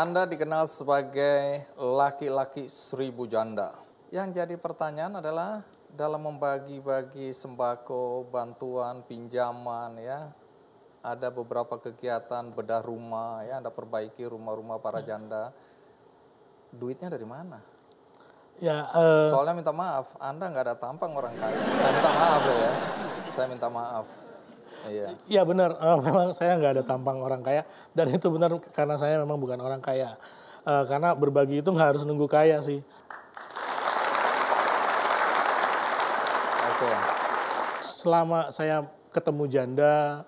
Anda dikenal sebagai laki-laki seribu janda. Yang jadi pertanyaan adalah dalam membagi-bagi sembako, bantuan, pinjaman ya. Ada beberapa kegiatan bedah rumah ya, Anda perbaiki rumah-rumah para hmm. janda. Duitnya dari mana? Ya, uh... Soalnya minta maaf, Anda nggak ada tampang orang kaya. Saya minta maaf ya. Saya minta maaf. Iya ya, benar, eh, memang saya nggak ada tampang orang kaya dan itu benar karena saya memang bukan orang kaya. Eh, karena berbagi itu nggak harus nunggu kaya sih. Oke. Selama saya ketemu janda,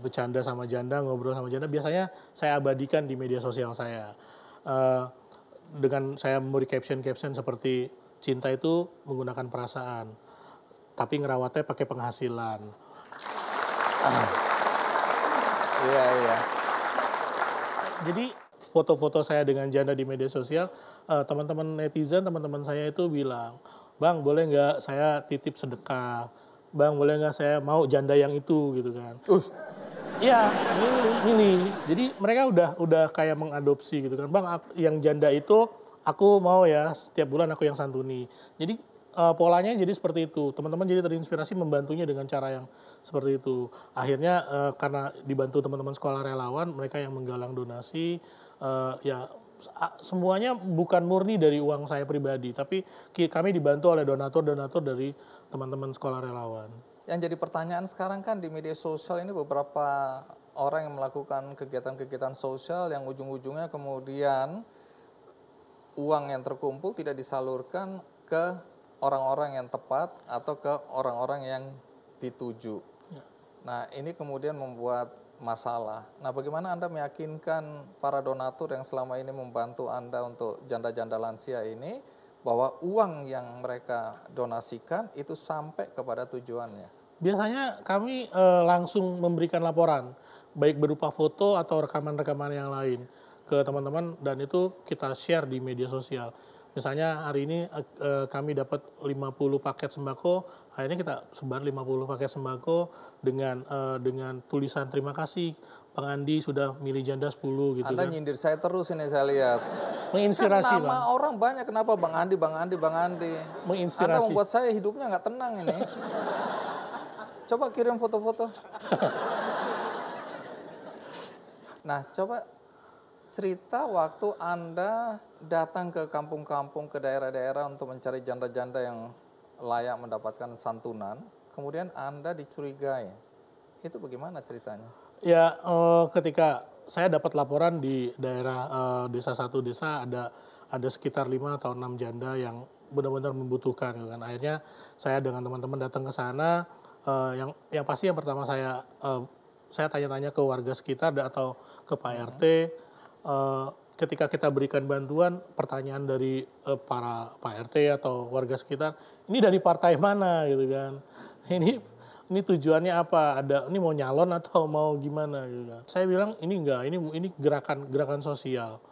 bercanda sama janda, ngobrol sama janda, biasanya saya abadikan di media sosial saya. Eh, dengan saya memberi caption-caption seperti cinta itu menggunakan perasaan, tapi ngerawatnya pakai penghasilan Ah. Iya, iya. Jadi foto-foto saya dengan janda di media sosial, uh, teman-teman netizen, teman-teman saya itu bilang, bang boleh nggak saya titip sedekah, bang boleh nggak saya mau janda yang itu gitu kan. Uh. Iya, milih, milih. Jadi mereka udah udah kayak mengadopsi gitu kan, bang yang janda itu aku mau ya setiap bulan aku yang santuni. Jadi uh, polanya jadi seperti itu. Teman-teman jadi terinspirasi membantunya dengan cara yang seperti itu. Akhirnya uh, karena dibantu teman-teman sekolah relawan, mereka yang menggalang donasi, uh, ya semuanya bukan murni dari uang saya pribadi, tapi kami dibantu oleh donatur-donatur dari teman-teman sekolah relawan. Yang jadi pertanyaan sekarang kan di media sosial ini beberapa orang yang melakukan kegiatan-kegiatan sosial yang ujung-ujungnya kemudian uang yang terkumpul tidak disalurkan ke orang-orang yang tepat atau ke orang-orang yang dituju. Ya. Nah, ini kemudian membuat masalah. Nah, bagaimana Anda meyakinkan para donatur yang selama ini membantu Anda untuk janda-janda lansia ini bahwa uang yang mereka donasikan itu sampai kepada tujuannya? Biasanya kami e, langsung memberikan laporan, baik berupa foto atau rekaman-rekaman yang lain ke teman-teman dan itu kita share di media sosial Misalnya hari ini e, kami dapat 50 paket sembako, akhirnya kita sebar 50 paket sembako dengan e, dengan tulisan terima kasih Bang Andi sudah milih janda 10 gitu Anda kan. nyindir saya terus ini saya lihat. Menginspirasi kan nama bang. orang banyak kenapa Bang Andi, Bang Andi, Bang Andi. Menginspirasi. Anda membuat saya hidupnya nggak tenang ini. Coba kirim foto-foto. nah coba cerita waktu Anda datang ke kampung-kampung, ke daerah-daerah untuk mencari janda-janda yang layak mendapatkan santunan, kemudian Anda dicurigai. Itu bagaimana ceritanya? Ya, eh, ketika saya dapat laporan di daerah eh, desa satu desa ada ada sekitar lima atau enam janda yang benar-benar membutuhkan gitu kan. Akhirnya saya dengan teman-teman datang ke sana uh, yang yang pasti yang pertama saya uh, saya tanya-tanya ke warga sekitar atau ke Pak RT hmm. Eh, ketika kita berikan bantuan pertanyaan dari uh, para Pak RT atau warga sekitar ini dari partai mana gitu kan ini ini tujuannya apa ada ini mau nyalon atau mau gimana gitu kan saya bilang ini enggak ini ini gerakan gerakan sosial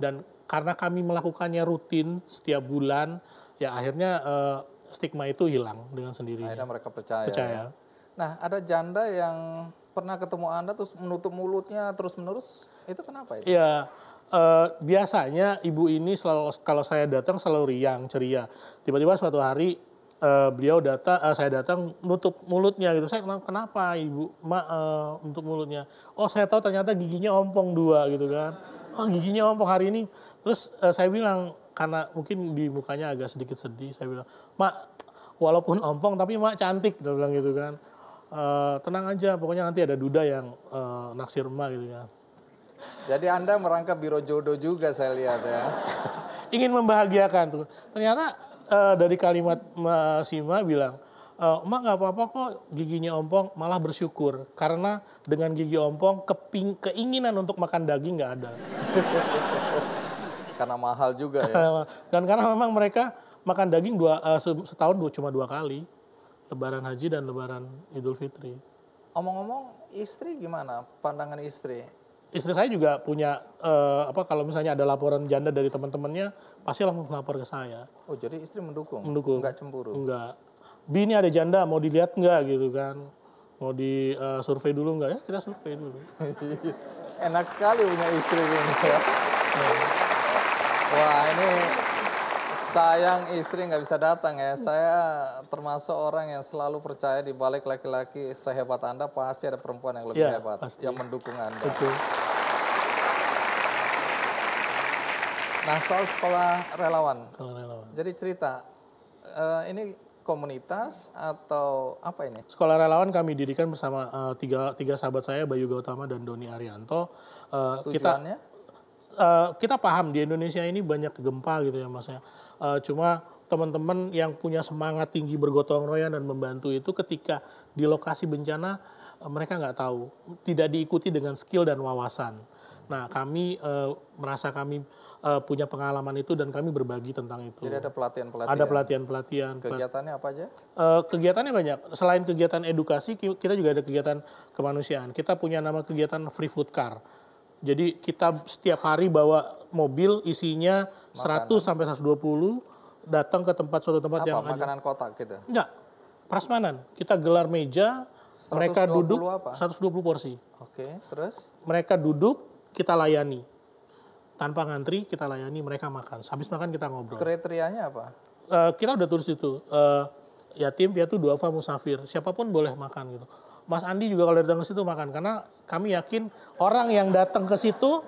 dan karena kami melakukannya rutin setiap bulan ya akhirnya uh, stigma itu hilang dengan sendirinya akhirnya mereka percaya percaya nah ada janda yang pernah ketemu Anda terus menutup mulutnya terus menerus itu kenapa itu? Iya. Uh, biasanya ibu ini selalu kalau saya datang selalu riang ceria. Tiba-tiba suatu hari uh, beliau datang uh, eh, saya datang nutup mulutnya gitu. Saya kenapa ibu ma uh, untuk mulutnya? Oh saya tahu ternyata giginya ompong dua gitu kan. Oh giginya ompong hari ini. Terus uh, saya bilang karena mungkin di mukanya agak sedikit sedih saya bilang mak walaupun ompong tapi mak cantik dia bilang gitu kan Eh, tenang aja pokoknya nanti ada duda yang uh, naksir emak gitu ya. Jadi Anda merangkap biro jodoh juga saya lihat ya. Ingin membahagiakan tuh. Ternyata uh, dari kalimat Ma Sima bilang, emak nggak apa-apa kok giginya ompong malah bersyukur karena dengan gigi ompong keping keinginan untuk makan daging nggak ada karena mahal juga ya dan karena memang mereka makan daging dua setahun dua cuma dua kali Lebaran Haji dan Lebaran Idul Fitri. Omong-omong, istri gimana pandangan istri? Istri saya juga punya eh, apa kalau misalnya ada laporan janda dari teman-temannya pasti langsung lapor ke saya. Oh jadi istri mendukung? Mendukung. Enggak cemburu? Enggak. Bi ini ada janda mau dilihat enggak gitu kan? Mau di uh, survei dulu enggak ya? Kita survei dulu. Enak sekali punya istri ini. Wah ini Sayang istri nggak bisa datang ya. Saya termasuk orang yang selalu percaya di balik laki-laki sehebat Anda pasti ada perempuan yang lebih ya, hebat pasti. yang mendukung Anda. Betul. Nah soal sekolah relawan. Sekolah relawan. Jadi cerita uh, ini komunitas atau apa ini? Sekolah relawan kami dirikan bersama uh, tiga tiga sahabat saya Bayu Gautama dan Doni Arianto. Uh, Tujuannya? Kita Eh, kita paham di Indonesia ini banyak gempa gitu ya mas ya. Uh, cuma teman-teman yang punya semangat tinggi bergotong royong dan membantu itu ketika di lokasi bencana uh, mereka nggak tahu, tidak diikuti dengan skill dan wawasan. Nah kami uh, merasa kami uh, punya pengalaman itu dan kami berbagi tentang itu. Jadi ada pelatihan-pelatihan. Ada pelatihan-pelatihan. Kegiatannya apa aja? Uh, kegiatannya banyak. Selain kegiatan edukasi, kita juga ada kegiatan kemanusiaan. Kita punya nama kegiatan Free Food Car. Jadi kita setiap hari bawa mobil isinya makanan. ratus sampai 120 datang ke tempat suatu tempat apa, yang makanan aja. kotak gitu. Enggak. Prasmanan. Kita gelar meja, mereka duduk apa? 120 porsi. Oke, terus mereka duduk, kita layani. Tanpa ngantri kita layani mereka makan. Habis makan kita ngobrol. Kriterianya apa? Uh, kita udah tulis itu. Uh, yatim, piatu, duafa, musafir. Siapapun boleh makan gitu Mas Andi juga kalau datang ke situ makan karena kami yakin orang yang datang ke situ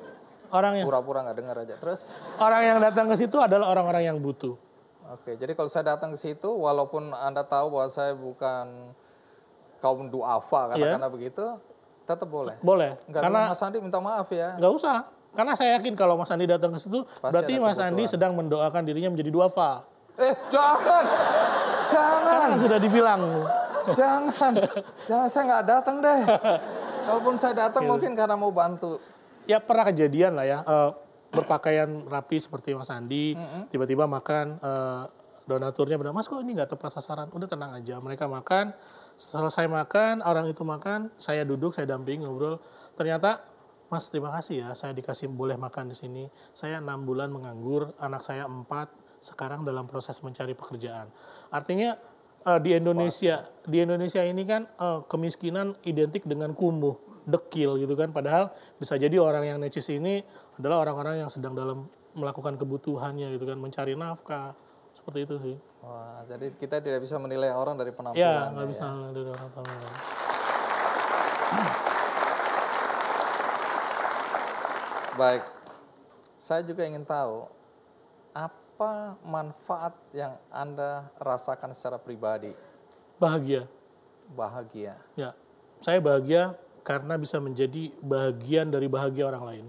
orang yang pura-pura nggak dengar aja. Terus orang yang datang ke situ adalah orang-orang yang butuh. Oke, jadi kalau saya datang ke situ walaupun Anda tahu bahwa saya bukan kaum duafa iya. katakanlah yeah. begitu, tetap boleh. Boleh. Enggak karena Mas Andi minta maaf ya. Gak usah. Karena saya yakin kalau Mas Andi datang ke situ Pasti berarti Mas Andi sedang mendoakan dirinya menjadi duafa. Eh, jangan. Jangan. Karena kan sudah dibilang jangan, jangan saya nggak datang deh. Walaupun saya datang gitu. mungkin karena mau bantu. Ya pernah kejadian lah ya, uh, berpakaian rapi seperti Mas Andi, tiba-tiba mm -hmm. makan uh, donaturnya benar Mas kok ini nggak tepat sasaran? Udah tenang aja, mereka makan. Selesai makan, orang itu makan, saya duduk, saya damping, ngobrol. Ternyata Mas terima kasih ya, saya dikasih boleh makan di sini. Saya enam bulan menganggur, anak saya empat, sekarang dalam proses mencari pekerjaan. Artinya uh, di Indonesia di Indonesia ini kan uh, kemiskinan identik dengan kumuh dekil gitu kan padahal bisa jadi orang yang necis ini adalah orang-orang yang sedang dalam melakukan kebutuhannya gitu kan mencari nafkah seperti itu sih Wah, jadi kita tidak bisa menilai orang dari penampilan ya, ya nggak bisa ya. dari orang penampilan baik saya juga ingin tahu apa manfaat yang Anda rasakan secara pribadi? Bahagia. Bahagia. Ya, saya bahagia karena bisa menjadi bagian dari bahagia orang lain.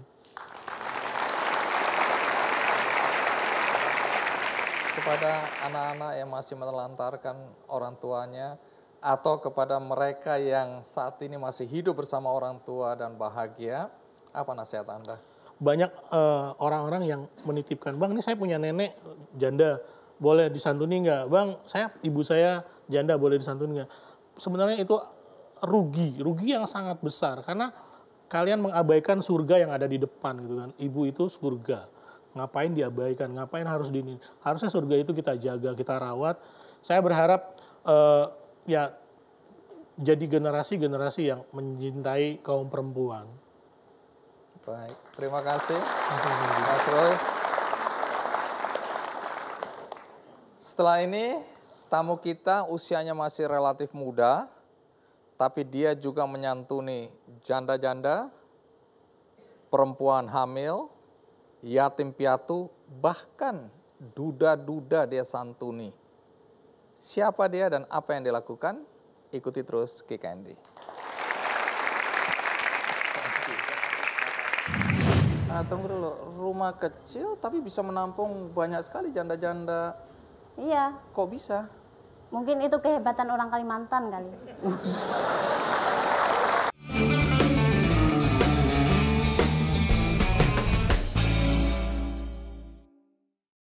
Kepada anak-anak yang masih menelantarkan orang tuanya, atau kepada mereka yang saat ini masih hidup bersama orang tua dan bahagia, apa nasihat Anda? banyak eh, orang-orang uh, yang menitipkan, bang ini saya punya nenek janda, boleh disantuni nggak? Bang, saya ibu saya janda boleh disantuni nggak? Sebenarnya itu rugi, rugi yang sangat besar karena kalian mengabaikan surga yang ada di depan gitu kan. Ibu itu surga, ngapain diabaikan? Ngapain harus di harusnya surga itu kita jaga, kita rawat. Saya berharap uh, ya jadi generasi-generasi yang mencintai kaum perempuan Baik, terima kasih Mas Roy. Setelah ini tamu kita usianya masih relatif muda, tapi dia juga menyantuni janda-janda, perempuan hamil, yatim piatu, bahkan duda-duda dia santuni. Siapa dia dan apa yang dilakukan? Ikuti terus KKND. Atau rumah kecil tapi bisa menampung banyak sekali janda-janda. Iya. Kok bisa? Mungkin itu kehebatan orang Kalimantan kali.